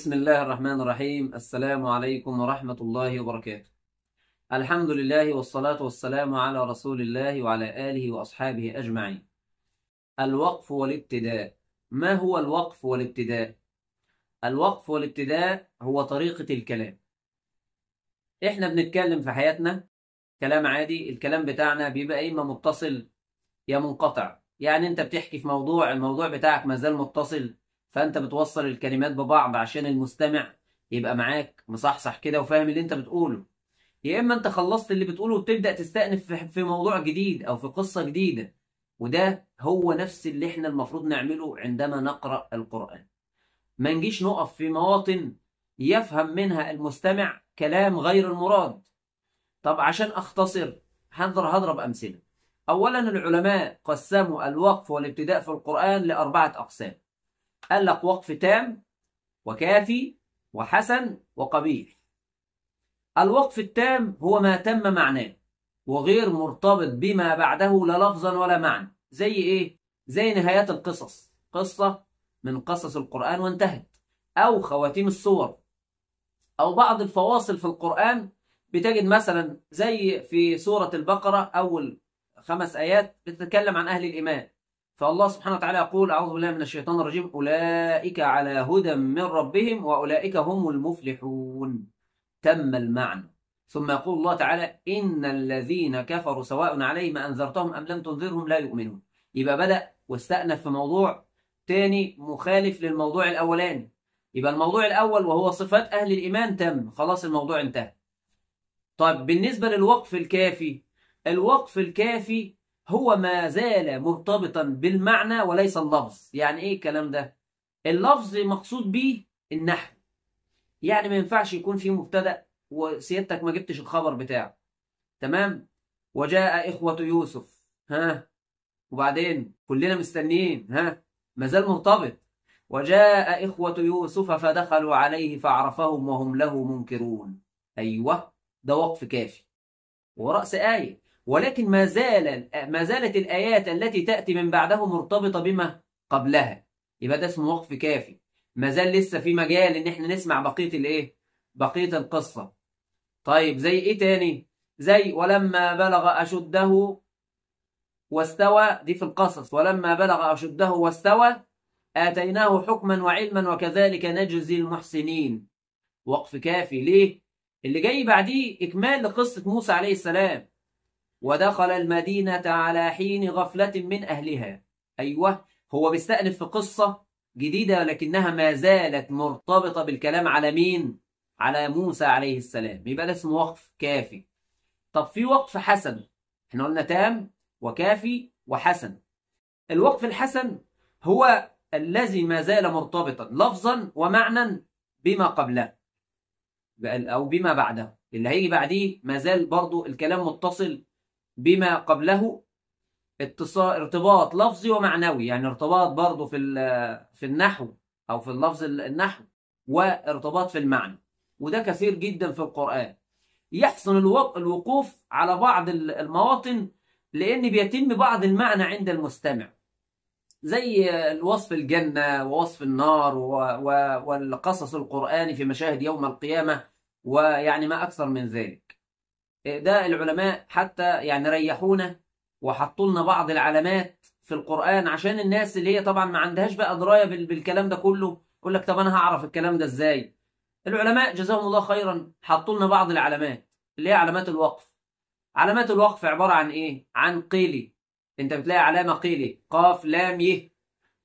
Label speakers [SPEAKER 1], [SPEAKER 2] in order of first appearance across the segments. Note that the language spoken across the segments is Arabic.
[SPEAKER 1] بسم الله الرحمن الرحيم السلام عليكم ورحمة الله وبركاته الحمد لله والصلاة والسلام على رسول الله وعلى آله وأصحابه أجمعين الوقف والابتداء ما هو الوقف والابتداء؟ الوقف والابتداء هو طريقة الكلام احنا بنتكلم في حياتنا كلام عادي الكلام بتاعنا بيبقى إما متصل يا منقطع يعني انت بتحكي في موضوع الموضوع بتاعك مازال متصل فانت بتوصل الكلمات ببعض عشان المستمع يبقى معاك مصحصح كده وفاهم اللي انت بتقوله يا اما انت خلصت اللي بتقوله وبتبدا تستأنف في موضوع جديد او في قصه جديده وده هو نفس اللي احنا المفروض نعمله عندما نقرا القران ما نجيش نقف في مواطن يفهم منها المستمع كلام غير المراد طب عشان اختصر هنظر هضرب امثله اولا العلماء قسموا الوقف والابتداء في القران لاربعه اقسام قال لك وقف تام وكافي وحسن وقبيح الوقف التام هو ما تم معناه وغير مرتبط بما بعده لا لفظا ولا معنى زي ايه زي نهايات القصص قصة من قصص القرآن وانتهت أو خواتيم الصور أو بعض الفواصل في القرآن بتجد مثلا زي في سورة البقرة أول خمس آيات بتتكلم عن أهل الإيمان فالله سبحانه وتعالى يقول أعوذ بالله من الشيطان الرجيم أولئك على هدى من ربهم وأولئك هم المفلحون تم المعنى ثم يقول الله تعالى إن الذين كفروا سواء عليهم أنذرتهم أم لم تنذرهم لا يؤمنون يبقى بدأ واستأنف في موضوع تاني مخالف للموضوع الأولاني يبقى الموضوع الأول وهو صفات أهل الإيمان تم خلاص الموضوع انتهى طيب بالنسبة للوقف الكافي الوقف الكافي هو ما زال مرتبطا بالمعنى وليس اللفظ يعني ايه الكلام ده اللفظ مقصود به النحو يعني ما ينفعش يكون في مبتدا وسيادتك ما جبتش الخبر بتاعه تمام وجاء اخوه يوسف ها وبعدين كلنا مستنيين ها ما زال مرتبط وجاء إخوة يوسف فدخلوا عليه فعرفهم وهم له منكرون أيوه ده وقف كافي ورأس آية ولكن ما, زال ما زالت الآيات التي تأتي من بعده مرتبطة بما قبلها يبقى ده اسمه وقف كافي ما زال لسه في مجال ان احنا نسمع بقية الايه بقية القصة طيب زي ايه تاني زي ولما بلغ أشده واستوى دي في القصص ولما بلغ أشده واستوى آتيناه حكما وعلما وكذلك نجزي المحسنين وقف كافي ليه اللي جاي بعديه إكمال لقصة موسى عليه السلام ودخل المدينة على حين غفلة من أهلها أيوة هو بيستأنف في قصة جديدة لكنها ما زالت مرتبطة بالكلام على مين؟ على موسى عليه السلام يبقى ده اسمه وقف كافي طب في وقف حسن احنا قلنا تام وكافي وحسن الوقف الحسن هو الذي ما زال مرتبطا لفظا ومعنى بما قبله أو بما بعده اللي هيجي بعديه ما زال برضو الكلام متصل بما قبله اتصال ارتباط لفظي ومعنوي يعني ارتباط برضه في في النحو او في اللفظ النحو وارتباط في المعنى وده كثير جدا في القرآن يحسن الوقوف على بعض المواطن لأن بيتم بعض المعنى عند المستمع زي وصف الجنة ووصف النار والقصص القرآني في مشاهد يوم القيامة ويعني ما أكثر من ذلك ده العلماء حتى يعني ريحونا وحطوا لنا بعض العلامات في القرآن عشان الناس اللي هي طبعا ما عندهاش بقى دراية بالكلام ده كله يقول لك طب أنا هعرف الكلام ده إزاي العلماء جزاهم الله خيرا حطوا لنا بعض العلامات اللي هي علامات الوقف علامات الوقف عبارة عن إيه؟ عن قيلي أنت بتلاقي علامة قيلي قاف لام يه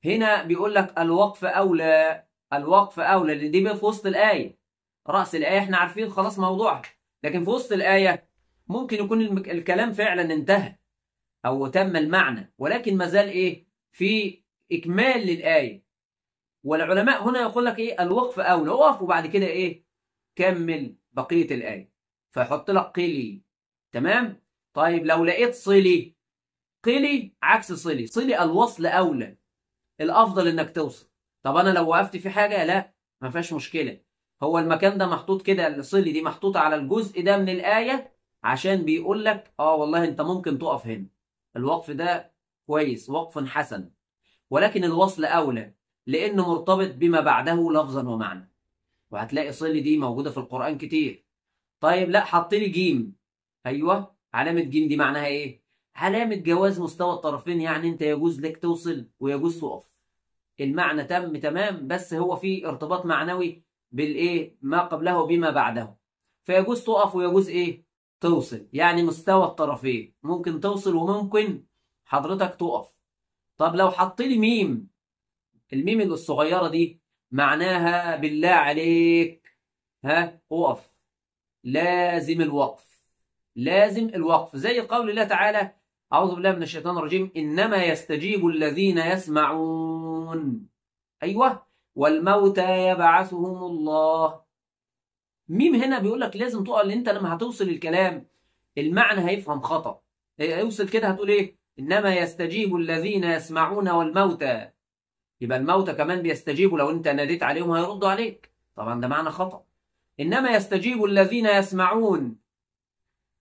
[SPEAKER 1] هنا بيقول لك الوقف أولى الوقف أولى لأن دي في وسط الآية رأس الآية إحنا عارفين خلاص موضوعها لكن في وسط الآية ممكن يكون الكلام فعلا انتهى أو تم المعنى ولكن ما زال إيه في إكمال للآية والعلماء هنا يقول لك إيه الوقف أولى وقف وبعد كده إيه كمل بقية الآية فيحط لك قلي تمام طيب لو لقيت صلي قلي عكس صلي صلي الوصل أولى الأفضل إنك توصل طب أنا لو وقفت في حاجة لا ما فيهاش مشكلة هو المكان ده محطوط كده الصلي دي محطوطة على الجزء ده من الآية عشان بيقول لك اه والله انت ممكن تقف هنا الوقف ده كويس وقف حسن ولكن الوصل أولى لأنه مرتبط بما بعده لفظا ومعنى وهتلاقي صلي دي موجودة في القرآن كتير طيب لا حط لي جيم أيوه علامة جيم دي معناها إيه؟ علامة جواز مستوى الطرفين يعني أنت يجوز لك توصل ويجوز تقف المعنى تم تمام بس هو في ارتباط معنوي بالايه ما قبله بما بعده فيجوز تقف ويجوز ايه توصل يعني مستوى الطرفين ممكن توصل وممكن حضرتك تقف طب لو حط لي ميم الميم الصغيره دي معناها بالله عليك ها اقف لازم الوقف لازم الوقف زي قول الله تعالى أعوذ بالله من الشيطان الرجيم إنما يستجيب الذين يسمعون أيوة والموتى يبعثهم الله ميم هنا بيقول لك لازم تقع انت لما هتوصل الكلام المعنى هيفهم خطأ هيوصل إيه، كده هتقول ايه انما يستجيب الذين يسمعون والموتى يبقى الموتى كمان بيستجيبوا لو انت ناديت عليهم هيردوا عليك طبعا ده معنى خطأ انما يستجيب الذين يسمعون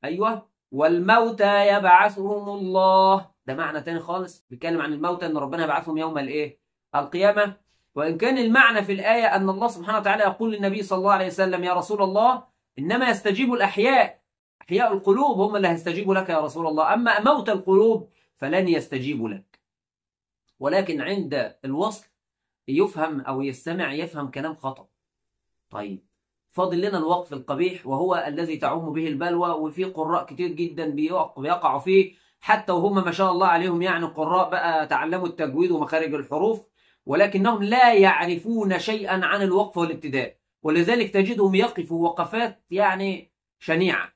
[SPEAKER 1] ايوه والموتى يبعثهم الله ده معنى تاني خالص بيتكلم عن الموتى ان ربنا يبعثهم يوم الايه القيامه وإن كان المعنى في الآية أن الله سبحانه وتعالى يقول للنبي صلى الله عليه وسلم يا رسول الله إنما يستجيب الأحياء أحياء القلوب هم اللي هيستجيبوا لك يا رسول الله أما موت القلوب فلن يستجيبوا لك ولكن عند الوصل يفهم أو يستمع يفهم كلام خطأ طيب فاضل لنا الوقف القبيح وهو الذي تعم به البلوى وفي قراء كتير جدا بيقعوا فيه حتى وهم ما شاء الله عليهم يعني قراء بقى تعلموا التجويد ومخارج الحروف ولكنهم لا يعرفون شيئا عن الوقف والابتداء ولذلك تجدهم يقفوا وقفات يعني شنيعة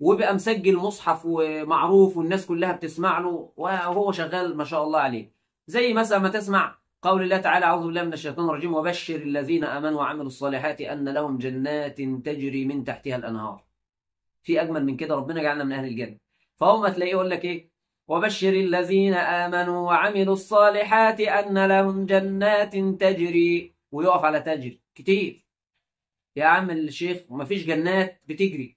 [SPEAKER 1] وبقى مسجل مصحف ومعروف والناس كلها بتسمع له وهو شغال ما شاء الله عليه زي مثلا ما تسمع قول الله تعالى أعوذ بالله من الشيطان الرجيم وبشر الذين آمنوا وعملوا الصالحات أن لهم جنات تجري من تحتها الأنهار في أجمل من كده ربنا جعلنا من أهل الجنة فهم تلاقيه يقول لك إيه وبشر الذين آمنوا وعملوا الصالحات أن لهم جنات تجري ويقف على تجري كتير يا عم الشيخ وما فيش جنات بتجري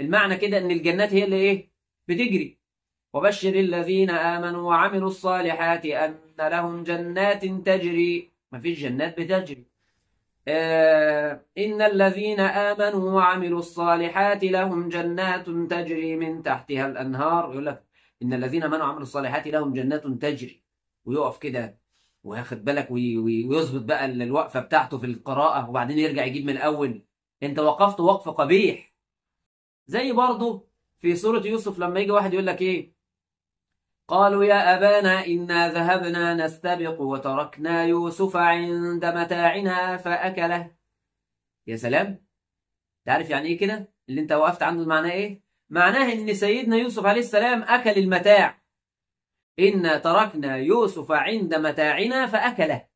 [SPEAKER 1] المعنى كده ان الجنات هي اللي ايه بتجري وبشر الذين آمنوا وعملوا الصالحات أن لهم جنات تجري ما فيش جنات بتجري آه إن الذين آمنوا وعملوا الصالحات لهم جنات تجري من تحتها الأنهار يقول لك إن الذين منعوا عملوا الصالحات لهم جنات تجري ويقف كده واخد بالك ويظبط بقى الوقفة بتاعته في القراءة وبعدين يرجع يجيب من الأول أنت وقفت وقف قبيح زي برضه في سورة يوسف لما يجي واحد يقول لك إيه قالوا يا أبانا إنا ذهبنا نستبق وتركنا يوسف عند متاعنا فأكله يا سلام تعرف يعني إيه كده اللي أنت وقفت عنده معناه إيه معناه ان سيدنا يوسف عليه السلام اكل المتاع إنا تركنا يوسف عند متاعنا فأكله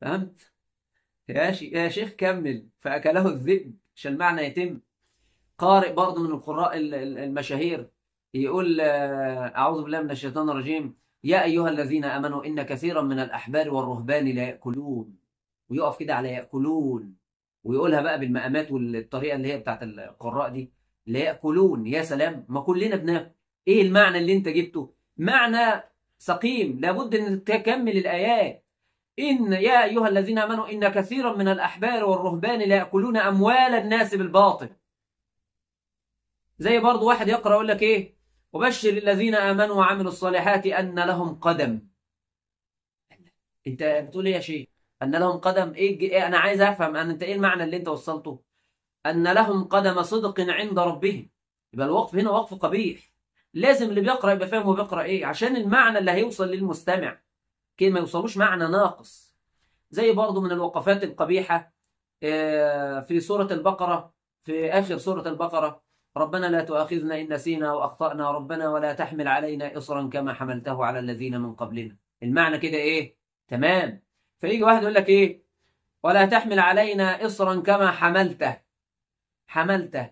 [SPEAKER 1] فهمت؟ يا, يا شيخ كمل فأكله الذئب عشان المعنى يتم قارئ برضه من القراء المشاهير يقول آه، أعوذ بالله من الشيطان الرجيم يا أيها الذين آمنوا إن كثيرا من الأحبار والرهبان لا يأكلون ويقف كده على يأكلون ويقولها بقى بالمقامات والطريقة اللي هي بتاعت القراء دي ليأكلون يا سلام ما كلنا بناكل ايه المعنى اللي انت جبته معنى سقيم لابد ان تكمل الايات إن يا أيها الذين آمنوا إن كثيرا من الأحبار والرهبان لا يأكلون أموال الناس بالباطل زي برضو واحد يقرأ يقول لك إيه وبشر الذين آمنوا وعملوا الصالحات أن لهم قدم أنت بتقول إيه يا شيخ أن لهم قدم إيه, إيه أنا عايز أفهم أن أنت إيه المعنى اللي أنت وصلته أن لهم قدم صدق عند ربهم يبقى الوقف هنا وقف قبيح لازم اللي بيقرأ يبقى فاهم هو بيقرأ إيه عشان المعنى اللي هيوصل للمستمع كده ما يوصلوش معنى ناقص زي برضه من الوقفات القبيحة آه، في سورة البقرة في آخر سورة البقرة ربنا لا تؤاخذنا إن نسينا وأخطأنا ربنا ولا تحمل علينا إصرا كما حملته على الذين من قبلنا المعنى كده إيه تمام فيجي واحد يقول لك إيه ولا تحمل علينا إصرا كما حملته حملته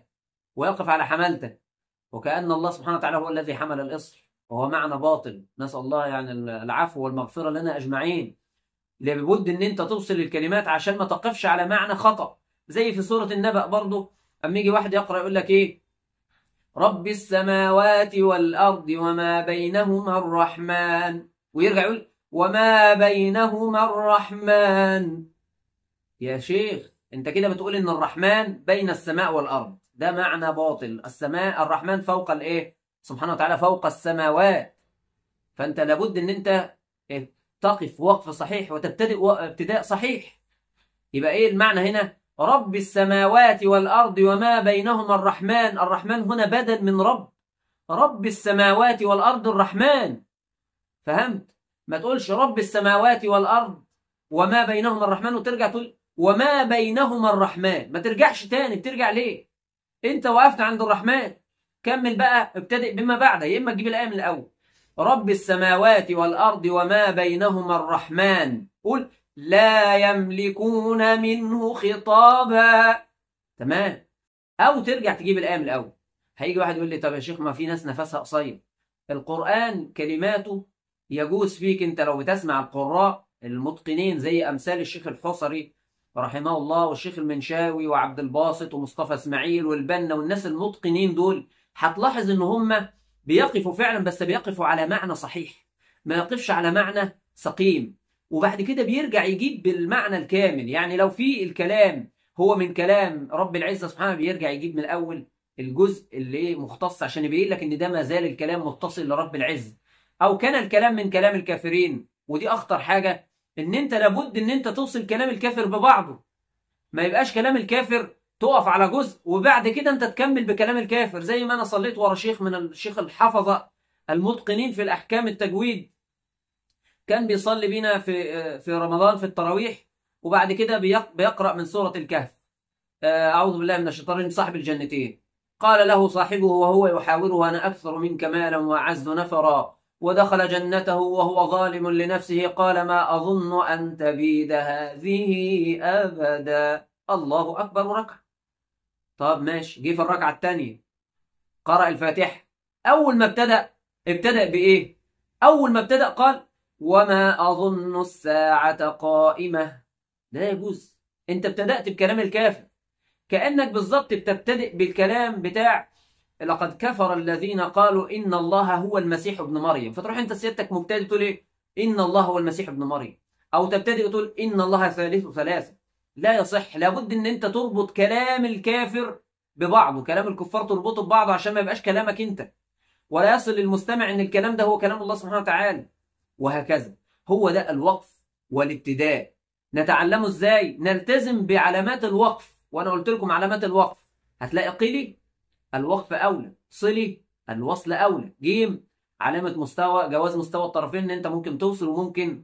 [SPEAKER 1] ويقف على حملته وكأن الله سبحانه وتعالى هو الذي حمل الإصر وهو معنى باطل نسأل الله يعني العفو والمغفرة لنا أجمعين لابد ان انت توصل الكلمات عشان ما تقفش على معنى خطأ زي في سورة النبأ برضه اما يجي واحد يقرأ يقول لك ايه رب السماوات والأرض وما بينهما الرحمن ويرجع يقول وما بينهما الرحمن يا شيخ انت كده بتقول ان الرحمن بين السماء والارض ده معنى باطل السماء الرحمن فوق الايه سبحانه وتعالى فوق السماوات فانت لابد ان انت إيه؟ تقف وقف صحيح وتبتدئ ابتداء صحيح يبقى ايه المعنى هنا رب السماوات والارض وما بينهما الرحمن الرحمن هنا بدل من رب رب السماوات والارض الرحمن فهمت ما تقولش رب السماوات والارض وما بينهما الرحمن وترجع تقول وما بينهما الرحمن ما ترجعش تاني بترجع ليه انت وقفت عند الرحمن كمل بقى ابتدئ بما بعد يا اما تجيب الايه من الاول رب السماوات والارض وما بينهما الرحمن قل لا يملكون منه خطابا تمام او ترجع تجيب الايه من الاول هيجي واحد يقول لي طب يا شيخ ما في ناس نفسها قصير القران كلماته يجوز فيك انت لو بتسمع القراء المتقنين زي امثال الشيخ الحصري رحمه الله والشيخ المنشاوي وعبد الباسط ومصطفى اسماعيل والبنا والناس المتقنين دول هتلاحظ ان هم بيقفوا فعلا بس بيقفوا على معنى صحيح ما يقفش على معنى سقيم وبعد كده بيرجع يجيب بالمعنى الكامل يعني لو في الكلام هو من كلام رب العزه سبحانه بيرجع يجيب من الاول الجزء اللي ايه مختص عشان يبين لك ان ده ما زال الكلام متصل لرب العزه او كان الكلام من كلام الكافرين ودي اخطر حاجه ان انت لابد ان انت توصل كلام الكافر ببعضه ما يبقاش كلام الكافر تقف على جزء وبعد كده انت تكمل بكلام الكافر زي ما انا صليت ورا شيخ من الشيخ الحفظه المتقنين في الاحكام التجويد كان بيصلي بينا في في رمضان في التراويح وبعد كده بيقرا من سوره الكهف آه، اعوذ بالله من الشيطان صاحب الجنتين قال له صاحبه وهو يحاوره انا اكثر منك مالا واعز نفرا ودخل جنته وهو ظالم لنفسه قال ما أظن أن تبيد هذه أبدا الله أكبر ركعة طب ماشي جه في الركعة الثانية قرأ الفاتحة أول ما ابتدأ ابتدأ بإيه؟ أول ما ابتدأ قال وما أظن الساعة قائمة لا يجوز أنت ابتدأت بكلام الكافر كأنك بالظبط بتبتدئ بالكلام بتاع لقد كفر الذين قالوا إن الله هو المسيح ابن مريم فتروح أنت سيادتك مبتدئ تقول إيه إن الله هو المسيح ابن مريم أو تبتدئ تقول إن الله ثالث ثلاثة لا يصح لابد إن أنت تربط كلام الكافر ببعضه كلام الكفار تربطه ببعضه عشان ما يبقاش كلامك أنت ولا يصل للمستمع إن الكلام ده هو كلام الله سبحانه وتعالى وهكذا هو ده الوقف والابتداء نتعلمه إزاي نلتزم بعلامات الوقف وأنا قلت لكم علامات الوقف هتلاقي قيلي الوقف أولى صلي الوصل أولى جيم علامة مستوى جواز مستوى الطرفين إن أنت ممكن توصل وممكن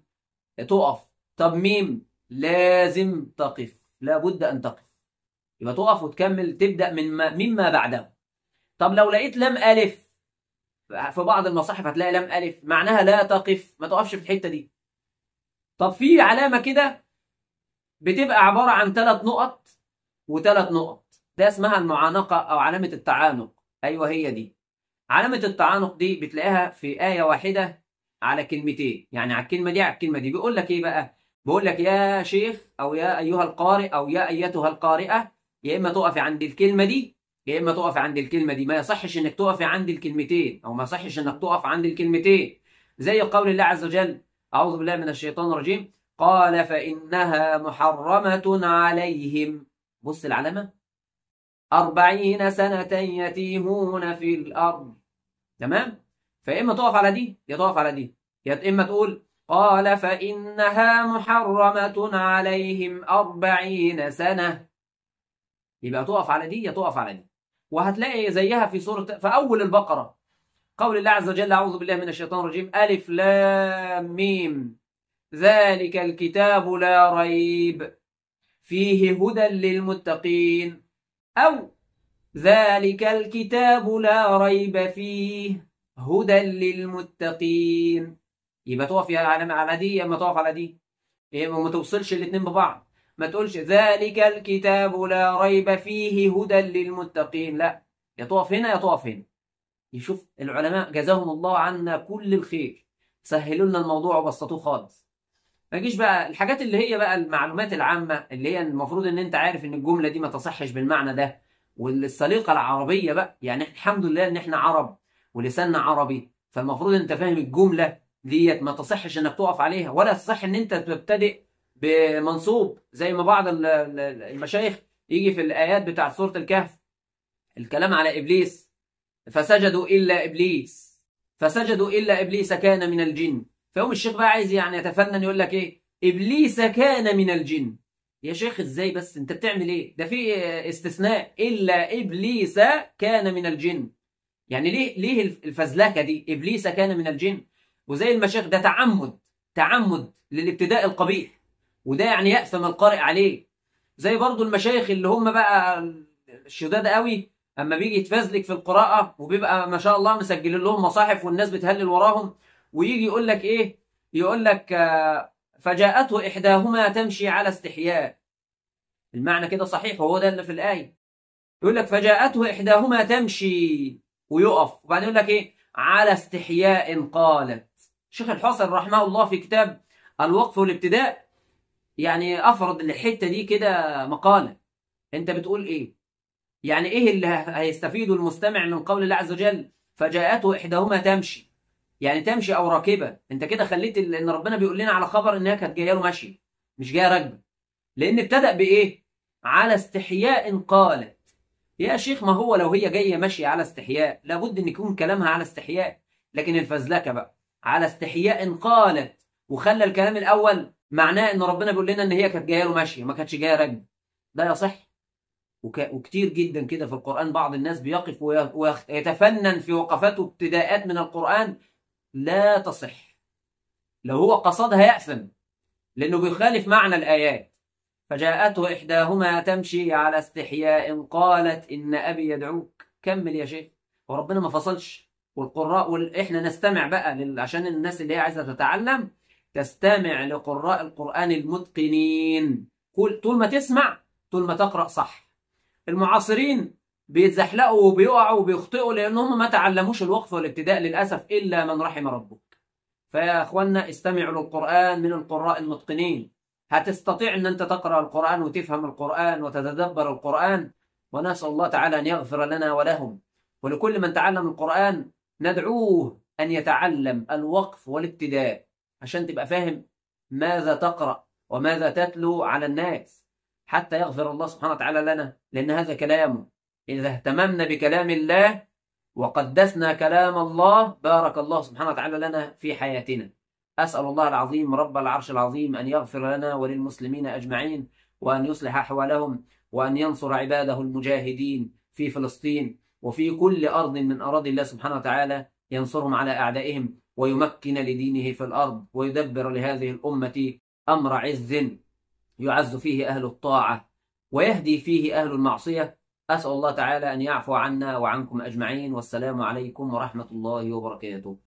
[SPEAKER 1] تقف طب ميم لازم تقف لابد أن تقف يبقى تقف وتكمل تبدأ من ما مما بعده طب لو لقيت لام ألف في بعض المصاحف هتلاقي لام ألف معناها لا تقف ما تقفش في الحتة دي طب في علامة كده بتبقى عبارة عن ثلاث نقط وثلاث نقط ده اسمها المعانقة أو علامة التعانق أيوة هي دي علامة التعانق دي بتلاقيها في آية واحدة على كلمتين يعني على الكلمة دي على الكلمة دي بيقول لك إيه بقى بيقول لك يا شيخ أو يا أيها القارئ أو يا أيتها القارئة يا إما تقف عند الكلمة دي يا إما تقف عند الكلمة دي ما يصحش إنك تقف عند الكلمتين أو ما يصحش إنك تقف عند الكلمتين زي قول الله عز وجل أعوذ بالله من الشيطان الرجيم قال فإنها محرمة عليهم بص العلامة أربعين سنة يتيهون في الأرض تمام فإما تقف على دي يا تقف على دي يا إما تقول قال فإنها محرمة عليهم أربعين سنة يبقى تقف على دي يا تقف على دي وهتلاقي زيها في سورة في أول البقرة قول الله عز وجل أعوذ بالله من الشيطان الرجيم ألف لام ميم ذلك الكتاب لا ريب فيه هدى للمتقين أو ذلك الكتاب لا ريب فيه هدى للمتقين يبقى تقف على على دي يا اما تقف على دي إيه، يبقى ما توصلش الاثنين ببعض ما تقولش ذلك الكتاب لا ريب فيه هدى للمتقين لا يا تقف هنا يا تقف هنا يشوف العلماء جزاهم الله عنا كل الخير سهلوا لنا الموضوع وبسطوه خالص ما تجيش بقى الحاجات اللي هي بقى المعلومات العامه اللي هي المفروض ان انت عارف ان الجمله دي ما تصحش بالمعنى ده والسليقه العربيه بقى يعني الحمد لله ان احنا عرب ولساننا عربي فالمفروض انت فاهم الجمله ديت ما تصحش انك تقف عليها ولا تصح ان انت تبتدئ بمنصوب زي ما بعض المشايخ يجي في الايات بتاع سوره الكهف الكلام على ابليس فسجدوا الا ابليس فسجدوا الا ابليس كان من الجن فيقوم الشيخ بقى عايز يعني يتفنن يقول لك ايه ابليس كان من الجن يا شيخ ازاي بس انت بتعمل ايه ده في استثناء الا ابليس كان من الجن يعني ليه ليه الفزلكه دي ابليس كان من الجن وزي المشايخ ده تعمد تعمد للابتداء القبيح وده يعني يأثم القارئ عليه زي برضو المشايخ اللي هم بقى الشداد قوي اما بيجي يتفزلك في القراءه وبيبقى ما شاء الله مسجلين لهم مصاحف والناس بتهلل وراهم ويجي يقول لك ايه يقول لك آه، فجاءته احداهما تمشي على استحياء المعنى كده صحيح وهو ده اللي في الايه يقول لك فجاءته احداهما تمشي ويقف وبعدين يقول لك ايه على استحياء قالت شيخ الحسن رحمه الله في كتاب الوقف والابتداء يعني افرض الحته دي كده مقاله انت بتقول ايه يعني ايه اللي هيستفيده المستمع من قول الله عز وجل فجاءته احداهما تمشي يعني تمشي او راكبه انت كده خليت ان ربنا بيقول لنا على خبر انها كانت جايه له ماشيه مش جايه راكبه لان ابتدا بايه على استحياء قالت يا شيخ ما هو لو هي جايه ماشيه على استحياء لابد ان يكون كلامها على استحياء لكن الفزلكه بقى على استحياء قالت وخلى الكلام الاول معناه ان ربنا بيقول لنا ان هي كانت جايه له ماشيه ما كانتش جايه راكبه ده يصح وكتير جدا كده في القران بعض الناس بيقف ويتفنن في وقفاته ابتداءات من القران لا تصح لو هو قصدها يأثم لأنه بيخالف معنى الآيات فجاءته إحداهما تمشي على استحياء قالت إن أبي يدعوك كمل يا شيخ وربنا ما فصلش والقراء وإحنا نستمع بقى لل... عشان الناس اللي هي عايزة تتعلم تستمع لقراء القرآن المتقنين طول ما تسمع طول ما تقرأ صح المعاصرين بيتزحلقوا وبيقعوا وبيخطئوا لان هم ما تعلموش الوقف والابتداء للاسف الا من رحم ربك. فيا اخوانا استمعوا للقران من القراء المتقنين. هتستطيع ان انت تقرا القران وتفهم القران وتتدبر القران ونسال الله تعالى ان يغفر لنا ولهم ولكل من تعلم القران ندعوه ان يتعلم الوقف والابتداء عشان تبقى فاهم ماذا تقرا وماذا تتلو على الناس حتى يغفر الله سبحانه وتعالى لنا لان هذا كلامه إذا اهتممنا بكلام الله وقدسنا كلام الله بارك الله سبحانه وتعالى لنا في حياتنا أسأل الله العظيم رب العرش العظيم أن يغفر لنا وللمسلمين أجمعين وأن يصلح أحوالهم وأن ينصر عباده المجاهدين في فلسطين وفي كل أرض من أراضي الله سبحانه وتعالى ينصرهم على أعدائهم ويمكن لدينه في الأرض ويدبر لهذه الأمة أمر عز يعز فيه أهل الطاعة ويهدي فيه أهل المعصية أسأل الله تعالى أن يعفو عنا وعنكم أجمعين والسلام عليكم ورحمة الله وبركاته